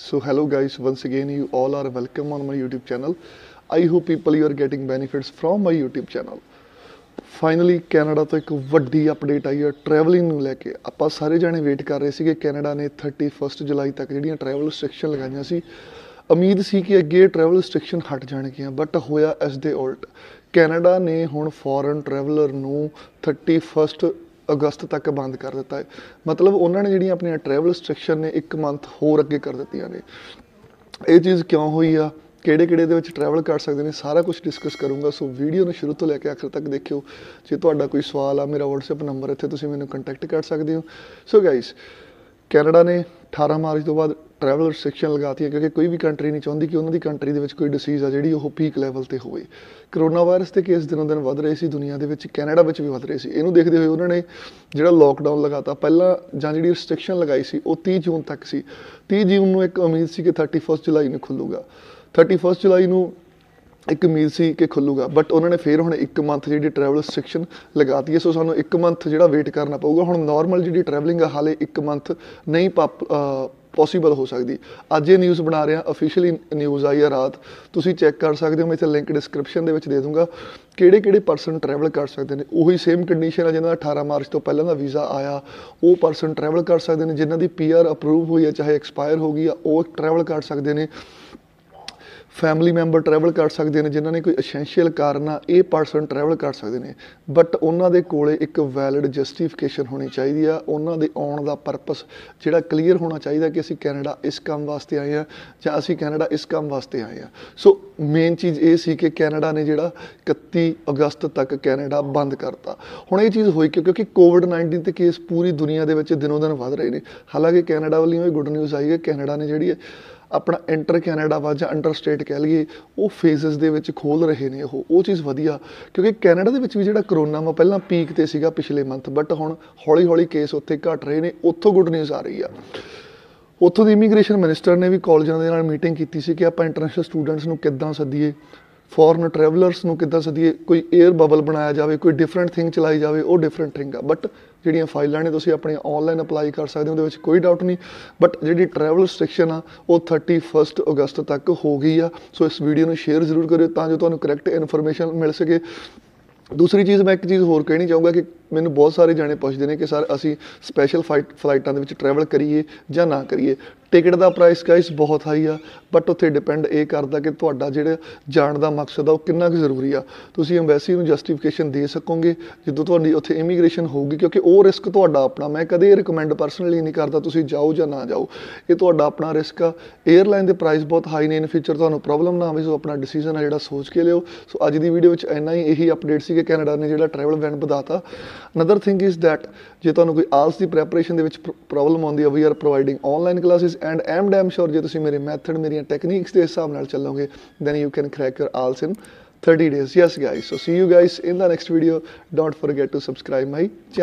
so hello guys once again you all are welcome on my youtube channel I hope people you are getting benefits from my youtube channel finally Canada ਤੋਂ ਇੱਕ ਵੱਡੀ update ਆਈ ਹੈ travelling ਨੂੰ ਲੈ ਕੇ ਆਪਾਂ ਸਾਰੇ ਜਣੇ wait ਕਰ ਰਹੇ ਸੀਗੇ ਕੈਨੇਡਾ ਨੇ 31 ਜੁਲਾਈ ਤੱਕ ਜਿਹੜੀਆਂ ਟਰੈਵਲ ਰੈਸਟ੍ਰਿਕਸ਼ਨ ਲਗਾਈਆਂ ਸੀ ਉਮੀਦ ਸੀ ਕਿ ਅੱਗੇ ਟਰੈਵਲ ਰੈਸਟ੍ਰਿਕਸ਼ਨ ਹਟ ਜਾਣਗੀਆਂ ਬਟ ਹੋਇਆ ਇਸ ਦੇ ਉਲਟ ਕੈਨੇਡਾ ਨੇ ਹੁਣ ਫੋਰਨ ਟਰੈਵਲਰ ਨੂੰ 31 ਅਗਸਤ ਤੱਕ ਬੰਦ ਕਰ ਦਿੱਤਾ ਹੈ ਮਤਲਬ ਉਹਨਾਂ ਨੇ ਜਿਹੜੀਆਂ ਆਪਣੀਆਂ ਟਰੈਵਲ ਰੈਸਟ੍ਰਿਕਸ਼ਨ ਨੇ 1 ਮੰਥ ਹੋਰ ਅੱਗੇ ਕਰ ਦਿੱਤੀਆਂ ਨੇ ਇਹ ਚੀਜ਼ ਕਿਉਂ ਹੋਈ ਆ ਕਿਹੜੇ ਕਿਹੜੇ ਦੇ ਵਿੱਚ ਟਰੈਵਲ ਕਰ ਸਕਦੇ ਨੇ ਸਾਰਾ ਕੁਝ ਡਿਸਕਸ ਕਰੂੰਗਾ ਸੋ ਵੀਡੀਓ ਨੂੰ ਸ਼ੁਰੂ ਤੋਂ ਲੈ ਕੇ ਆਖਰ ਤੱਕ ਦੇਖਿਓ ਜੇ ਤੁਹਾਡਾ ਕੋਈ ਸਵਾਲ ਆ ਮੇਰਾ WhatsApp ਨੰਬਰ ਇੱਥੇ ਤੁਸੀਂ ਮੈਨੂੰ ਕੰਟੈਕਟ ਕਰ ਸਕਦੇ ਹੋ ਸੋ ਗਾਇਸ ਕੈਨੇਡਾ ਨੇ 18 ਮਾਰਚ ਤੋਂ ਬਾਅਦ ਟਰੈਵਲ ਰਿਸਟ੍ਰਿਕਸ਼ਨ ਲਗਾਤੀਆਂ ਕਿਉਂਕਿ ਕੋਈ ਵੀ ਕੰਟਰੀ ਨਹੀਂ ਚਾਹੁੰਦੀ ਕਿ ਉਹਨਾਂ ਦੀ ਕੰਟਰੀ ਦੇ ਵਿੱਚ ਕੋਈ ਡਿਸੀਜ਼ ਆ ਜਿਹੜੀ ਉਹ ਪੀਕ ਲੈਵਲ ਤੇ ਹੋਵੇ ਕਰੋਨਾ ਵਾਇਰਸ ਦੇ ਕੇਸ ਦਿਨੋਂ ਦਿਨ ਵੱਧ ਰਹੇ ਸੀ ਦੁਨੀਆ ਦੇ ਵਿੱਚ ਕੈਨੇਡਾ ਵਿੱਚ ਵੀ ਵੱਧ ਰਹੇ ਸੀ ਇਹਨੂੰ ਦੇਖਦੇ ਹੋਏ ਉਹਨਾਂ ਨੇ ਜਿਹੜਾ ਲੋਕਡਾਊਨ ਲਗਾਤਾ ਪਹਿਲਾਂ ਜਾਂ ਜਿਹੜੀ ਰੈਸਟ੍ਰਿਕਸ਼ਨ ਲਗਾਈ ਸੀ ਉਹ 30 ਜੂਨ ਤੱਕ ਸੀ 30 ਜੂਨ ਨੂੰ ਇੱਕ ਉਮੀਦ ਸੀ ਕਿ 31 ਜੁਲਾਈ ਨੂੰ ਖੁੱਲੂਗਾ 31 ਜੁਲਾਈ ਨੂੰ ਇੱਕ ਉਮੀਦ ਸੀ ਕਿ ਖੁੱਲੂਗਾ ਬਟ ਉਹਨਾਂ ਨੇ ਫੇਰ ਹੁਣ ਇੱਕ ਮੰਥ ਜਿਹੜੀ ਟਰੈਵਲ ਸੈਕਸ਼ਨ ਲਗਾਤੀ ਹੈ ਸੋ ਸਾਨੂੰ ਇੱਕ ਮੰਥ ਜਿਹੜਾ ਵੇਟ ਕਰਨਾ ਪਊਗਾ ਹੁਣ ਨਾਰਮਲ ਜਿਹੜੀ ਟਰੈਵਲਿੰਗ ਹਾਲੇ ਇੱਕ ਮੰਥ ਨਹੀਂ ਪੋਸੀਬਲ ਹੋ ਸਕਦੀ ਅੱਜ ਇਹ ਨਿਊਜ਼ ਬਣਾ ਰਿਹਾ ਅਫੀਸ਼ੀਅਲੀ ਨਿਊਜ਼ ਆਈ ਹੈ ਰਾਤ ਤੁਸੀਂ ਚੈੱਕ ਕਰ ਸਕਦੇ ਹੋ ਮੈਂ ਇੱਥੇ ਲਿੰਕ ਡਿਸਕ੍ਰਿਪਸ਼ਨ ਦੇ ਵਿੱਚ ਦੇ ਦੂੰਗਾ ਕਿਹੜੇ ਕਿਹੜੇ ਪਰਸਨ ਟਰੈਵਲ ਕਰ ਸਕਦੇ ਨੇ ਉਹੀ ਸੇਮ ਕੰਡੀਸ਼ਨ ਹੈ ਜਿਨ੍ਹਾਂ ਦਾ 18 ਮਾਰਚ ਤੋਂ ਪਹਿਲਾਂ ਦਾ ਵੀਜ਼ਾ ਆਇਆ ਉਹ ਪਰਸਨ ਟਰੈਵਲ ਕਰ ਸਕਦੇ ਨੇ ਜਿਨ੍ਹਾਂ ਦੀ ਪੀਆਰ ਅਪਰੂਵ ਹੋਈ ਹੈ ਚਾਹੇ ਐਕਸਪਾਇਰ ਹੋ ਗਈ ਆ ਉਹ ਟਰੈਵਲ ਕਰ ਸਕਦੇ ਨੇ ਫੈਮਿਲੀ ਮੈਂਬਰ ਟਰੈਵਲ ਕਰ ਸਕਦੇ ਨੇ ਜਿਨ੍ਹਾਂ ਨੇ ਕੋਈ ਐਸੈਂਸ਼ੀਅਲ ਕਾਰਨ ਆ ਇਹ ਪਰਸਨ ਟਰੈਵਲ ਕਰ ਸਕਦੇ ਨੇ ਬਟ ਉਹਨਾਂ ਦੇ ਕੋਲੇ ਇੱਕ ਵੈਲਿਡ ਜਸਟੀਫਿਕੇਸ਼ਨ ਹੋਣੀ ਚਾਹੀਦੀ ਆ ਉਹਨਾਂ ਦੇ ਆਉਣ ਦਾ ਪਰਪਸ ਜਿਹੜਾ ਕਲੀਅਰ ਹੋਣਾ ਚਾਹੀਦਾ ਕਿ ਅਸੀਂ ਕੈਨੇਡਾ ਇਸ ਕੰਮ ਵਾਸਤੇ ਆਏ ਆ ਜਾਂ ਅਸੀਂ ਕੈਨੇਡਾ ਇਸ ਕੰਮ ਵਾਸਤੇ ਆਏ ਆ ਸੋ ਮੇਨ ਚੀਜ਼ ਇਹ ਸੀ ਕਿ ਕੈਨੇਡਾ ਨੇ ਜਿਹੜਾ 31 ਅਗਸਤ ਤੱਕ ਕੈਨੇਡਾ ਬੰਦ ਕਰਤਾ ਹੁਣ ਇਹ ਚੀਜ਼ ਹੋਈ ਕਿਉਂਕਿ ਕੋਵਿਡ-19 ਦੇ ਕੇਸ ਪੂਰੀ ਦੁਨੀਆ ਦੇ ਵਿੱਚ ਦਿਨੋਂ ਦਿਨ ਵਧ ਰਹੇ ਨੇ ਹਾਲਾਂਕਿ ਕੈਨੇਡਾ ਵੱਲੋਂ ਇਹ ਗੁੱਡ ਨਿਊਜ਼ ਆਈ ਹੈ ਕੈਨੇਡਾ ਨੇ ਜਿਹੜੀ ਆਪਣਾ ਇੰਟਰ ਕੈਨੇਡਾ ਵਾ ਜਾਂ ਅੰਡਰ ਸਟੇਟ ਕਹਿ ਲਈਏ ਉਹ ਫੇਜ਼ਸ ਦੇ ਵਿੱਚ ਖੋਲ ਰਹੇ ਨੇ ਉਹ ਉਹ ਚੀਜ਼ ਵਧੀਆ ਕਿਉਂਕਿ ਕੈਨੇਡਾ ਦੇ ਵਿੱਚ ਵੀ ਜਿਹੜਾ ਕਰੋਨਾ ਵਾ ਪਹਿਲਾਂ ਪੀਕ ਤੇ ਸੀਗਾ ਪਿਛਲੇ ਮੰਥ ਬਟ ਹੁਣ ਹੌਲੀ-ਹੌਲੀ ਕੇਸ ਉੱਥੇ ਘਟ ਰਹੇ ਨੇ ਉੱਥੋਂ ਗੁੱਡ ਨਿਊਜ਼ ਆ ਰਹੀ ਆ ਉੱਥੋਂ ਦੀ ਇਮੀਗ੍ਰੇਸ਼ਨ ਮਿਨਿਸਟਰ ਨੇ ਵੀ ਕਾਲਜਾਂ ਦੇ ਨਾਲ ਮੀਟਿੰਗ ਕੀਤੀ ਸੀ ਕਿ ਆਪਾਂ ਇੰਟਰਨੈਸ਼ਨਲ ਸਟੂਡੈਂਟਸ ਨੂੰ ਕਿੱਦਾਂ ਸੱਦੀਏ ਫੋਰਨ ਟਰੈਵਲਰਸ ਨੂੰ ਕਿੱਦਾਂ ਸਦੀਏ ਕੋਈ 에ਅਰ ਬਬਲ ਬਣਾਇਆ ਜਾਵੇ ਕੋਈ ਡਿਫਰੈਂਟ ਥਿੰਗ ਚਲਾਈ ਜਾਵੇ ਉਹ ਡਿਫਰੈਂਟ ਥਿੰਗ ਆ ਬਟ ਜਿਹੜੀਆਂ ਫਾਈਲਾਂ ਨੇ ਤੁਸੀਂ ਆਪਣੇ ਆਨਲਾਈਨ ਅਪਲਾਈ ਕਰ ਸਕਦੇ ਹੋ ਉਹਦੇ ਵਿੱਚ ਕੋਈ ਡਾਊਟ ਨਹੀਂ ਬਟ ਜਿਹੜੀ ਟਰੈਵਲ ਸਟ੍ਰਿਕਸ਼ਨ ਆ ਉਹ 31 ਅਗਸਤ ਤੱਕ ਹੋ ਗਈ ਆ ਸੋ ਇਸ ਵੀਡੀਓ ਨੂੰ ਸ਼ੇਅਰ ਜ਼ਰੂਰ ਕਰਿਓ ਤਾਂ ਜੋ ਤੁਹਾਨੂੰ ਕਰੈਕਟ ਇਨਫੋਰਮੇਸ਼ਨ ਮਿਲ ਸਕੇ ਦੂਸਰੀ ਚੀਜ਼ ਮੈਂ ਇੱਕ ਚੀਜ਼ ਹੋਰ ਕਹਿਣੀ ਚਾਹੂੰਗਾ ਕਿ ਮੈਨੂੰ ਬਹੁਤ ਸਾਰੇ ਜਾਣੇ ਪੁੱਛਦੇ ਨੇ ਕਿ ਸਰ ਅਸੀਂ ਸਪੈਸ਼ਲ ਫਲਾਈਟਾਂ ਦੇ ਵਿੱਚ ਟਰੈਵਲ ਕਰੀਏ ਜਾਂ ਨਾ ਕਰੀਏ ਟਿਕਟ ਦਾ ਪ੍ਰਾਈਸ ਗਾਇਸ ਬਹੁਤ ਹਾਈ ਆ ਬਟ ਉੱਥੇ ਡਿਪੈਂਡ ਇਹ ਕਰਦਾ ਕਿ ਤੁਹਾਡਾ ਜਿਹੜਾ ਜਾਣ ਦਾ ਮਕਸਦ ਆ ਉਹ ਕਿੰਨਾ ਕੁ ਜ਼ਰੂਰੀ ਆ ਤੁਸੀਂ ਐਮਬੈਸੀ ਨੂੰ ਜਸਟੀਫਿਕੇਸ਼ਨ ਦੇ ਸਕੋਗੇ ਜਦੋਂ ਤੁਹਾਡੀ ਉੱਥੇ ਇਮੀਗ੍ਰੇਸ਼ਨ ਹੋਊਗੀ ਕਿਉਂਕਿ ਉਹ ਰਿਸਕ ਤੁਹਾਡਾ ਆਪਣਾ ਮੈਂ ਕਦੇ ਰეკਮੈਂਡ ਪਰਸਨਲੀ ਨਹੀਂ ਕਰਦਾ ਤੁਸੀਂ ਜਾਓ ਜਾਂ ਨਾ ਜਾਓ ਇਹ ਤੁਹਾਡਾ ਆਪਣਾ ਰਿਸਕ ਆ 에ਅਰਲਾਈਨ ਦੇ ਪ੍ਰਾਈਸ ਬਹੁਤ ਹਾਈ ਨੇ ਇਨ ਫਿਊਚਰ ਤੁਹਾਨੂੰ ਪ੍ਰੋਬਲਮ ਨਾ ਆਵੇ ਸੋ ਆਪਣਾ ਡਿਸੀਜਨ ਆ ਜਿਹੜਾ ਸੋਚ ਕੇ ਲਿਓ ਸੋ ਅੱਜ ਦੀ ਵੀਡੀਓ ਵਿੱਚ ਇੰਨਾ ਹੀ ਇਹੀ ਅਪਡੇਟ ਸੀ ਕਿ ਕੈਨੇਡਾ ਨੇ ਜਿਹੜਾ ਟਰੈਵਲ ਬੈਨ ਵਧਾਤਾ ਅਨਦਰ ਥਿੰਗ ਇਜ਼ ਥੈਟ ਜੇ ਤੁਹਾਨੂੰ ਕੋਈ ਆਲਸ ਦੀ ਪ੍ਰੈਪਰੇਸ਼ਨ ਦੇ ਵਿੱਚ ਪ੍ਰੋਬਲਮ ਆਉਂਦੀ ਹੈ we are providing online classes and am damn sure ਜੇ ਤੁਸੀਂ ਮੇਰੇ ਮੈਥਡ ਮੇਰੀਆਂ ਟੈਕਨੀਕਸ ਦੇ ਹਿਸਾਬ ਨਾਲ ਚੱਲੋਗੇ then you can crack your IELTS in 30 days yes guys so see you guys in the next video don't forget to subscribe my channel